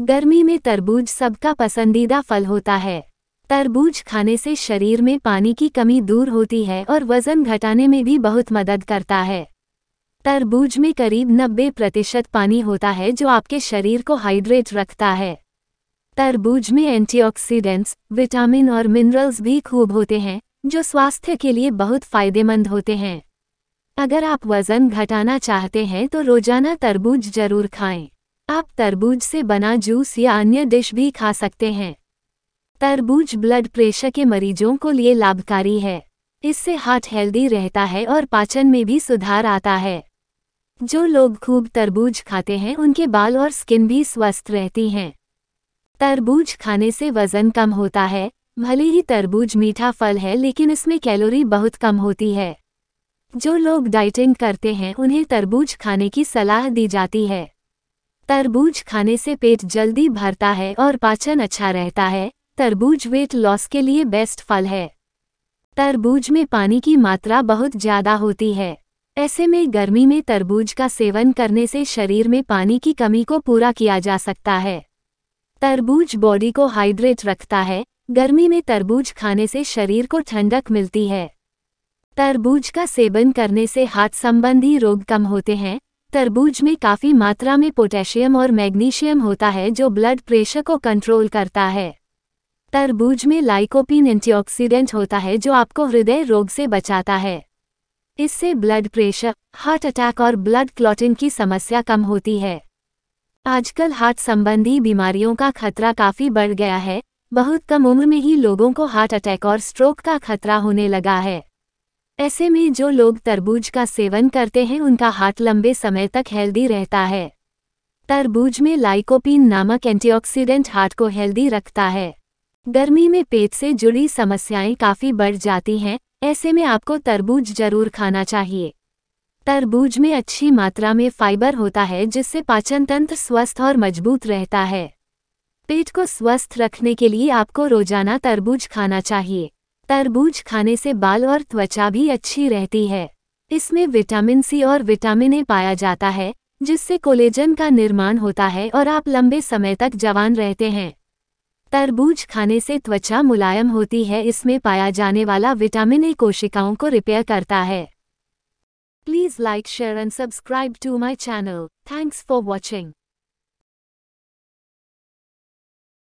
गर्मी में तरबूज सबका पसंदीदा फल होता है तरबूज खाने से शरीर में पानी की कमी दूर होती है और वज़न घटाने में भी बहुत मदद करता है तरबूज में करीब 90 प्रतिशत पानी होता है जो आपके शरीर को हाइड्रेट रखता है तरबूज में एंटीऑक्सीडेंट्स, विटामिन और मिनरल्स भी खूब होते हैं जो स्वास्थ्य के लिए बहुत फ़ायदेमंद होते हैं अगर आप वज़न घटाना चाहते हैं तो रोज़ाना तरबूज ज़रूर खाएं आप तरबूज से बना जूस या अन्य डिश भी खा सकते हैं तरबूज ब्लड प्रेशर के मरीजों को लिए लाभकारी है इससे हार्ट हेल्दी रहता है और पाचन में भी सुधार आता है जो लोग खूब तरबूज खाते हैं उनके बाल और स्किन भी स्वस्थ रहती हैं तरबूज खाने से वजन कम होता है भले ही तरबूज मीठा फल है लेकिन इसमें कैलोरी बहुत कम होती है जो लोग डाइटिंग करते हैं उन्हें तरबूज खाने की सलाह दी जाती है तरबूज खाने से पेट जल्दी भरता है और पाचन अच्छा रहता है तरबूज वेट लॉस के लिए बेस्ट फल है तरबूज में पानी की मात्रा बहुत ज़्यादा होती है ऐसे में गर्मी में तरबूज का सेवन करने से शरीर में पानी की कमी को पूरा किया जा सकता है तरबूज बॉडी को हाइड्रेट रखता है गर्मी में तरबूज खाने से शरीर को ठंडक मिलती है तरबूज का सेवन करने से हाथ संबंधी रोग कम होते हैं तरबूज में काफ़ी मात्रा में पोटेशियम और मैग्नीशियम होता है जो ब्लड प्रेशर को कंट्रोल करता है तरबूज में लाइकोपिन एंटीऑक्सीडेंट होता है जो आपको हृदय रोग से बचाता है इससे ब्लड प्रेशर हार्ट अटैक और ब्लड क्लॉटिंग की समस्या कम होती है आजकल हार्ट संबंधी बीमारियों का खतरा काफ़ी बढ़ गया है बहुत कम उम्र में ही लोगों को हार्ट अटैक और स्ट्रोक का खतरा होने लगा है ऐसे में जो लोग तरबूज का सेवन करते हैं उनका हाथ लंबे समय तक हेल्दी रहता है तरबूज में लाइकोपीन नामक एंटीऑक्सीडेंट हार्ट को हेल्दी रखता है गर्मी में पेट से जुड़ी समस्याएं काफ़ी बढ़ जाती हैं ऐसे में आपको तरबूज जरूर खाना चाहिए तरबूज में अच्छी मात्रा में फाइबर होता है जिससे पाचन तंत्र स्वस्थ और मजबूत रहता है पेट को स्वस्थ रखने के लिए आपको रोजाना तरबूज खाना चाहिए तरबूज खाने से बाल और त्वचा भी अच्छी रहती है इसमें विटामिन सी और विटामिन ए पाया जाता है जिससे कोलेजन का निर्माण होता है और आप लंबे समय तक जवान रहते हैं तरबूज खाने से त्वचा मुलायम होती है इसमें पाया जाने वाला विटामिन ए कोशिकाओं को रिपेयर करता है please like share and subscribe to my channel thanks for watching